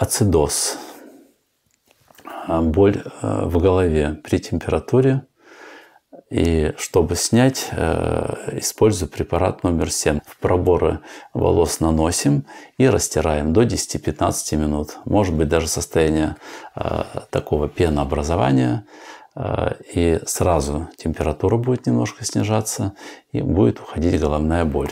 Ацидоз. А, боль э, в голове при температуре. И чтобы снять, э, использую препарат номер 7. В проборы волос наносим и растираем до 10-15 минут. Может быть даже состояние э, такого пенообразования. И сразу температура будет немножко снижаться и будет уходить головная боль.